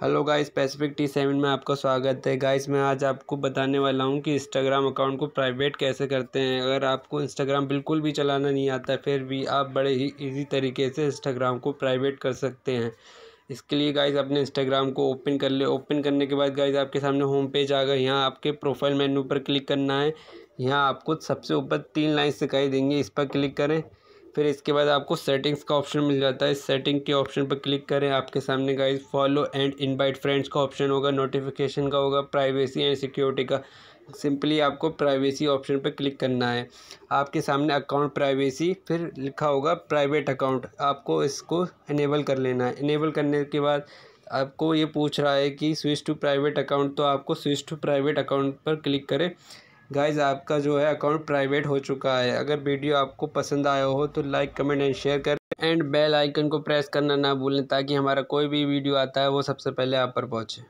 hello guys specific T seven में आपका स्वागत है गाइस मैं आज आपको बताने वाला हूँ कि इंस्टाग्राम अकाउंट को प्राइवेट कैसे करते हैं अगर आपको इंस्टाग्राम बिल्कुल भी चलाना नहीं आता फिर भी आप बड़े ही इजी तरीके से इंस्टाग्राम को प्राइवेट कर सकते हैं इसके लिए गाइज अपने इंस्टाग्राम को ओपन कर ले ओपन करने के बाद गाइज आपके सामने होम पेज आ गए यहाँ आपके प्रोफाइल मेन्यू पर क्लिक करना है यहाँ आपको सबसे ऊपर तीन लाइन दिखाई देंगी इस पर क्लिक करें फिर इसके बाद आपको सेटिंग्स का ऑप्शन मिल जाता है सेटिंग के ऑप्शन पर क्लिक करें आपके सामने guys follow and invite friends का ऑप्शन होगा नोटिफिकेशन का होगा प्राइवेसी एंड सिक्योरिटी का सिंपली आपको प्राइवेसी ऑप्शन पर क्लिक करना है आपके सामने अकाउंट प्राइवेसी फिर लिखा होगा प्राइवेट अकाउंट आपको इसको इनेबल कर लेना है इनेबल करने के बाद आपको ये पूछ रहा है कि स्विच टू प्राइवेट अकाउंट तो आपको स्विच टू प्राइवेट अकाउंट पर क्लिक करें गाइज़ आपका जो है अकाउंट प्राइवेट हो चुका है अगर वीडियो आपको पसंद आया हो तो लाइक कमेंट एंड शेयर करें एंड बेल आइकन को प्रेस करना ना भूलें ताकि हमारा कोई भी वीडियो आता है वो सबसे पहले आप पर पहुँचे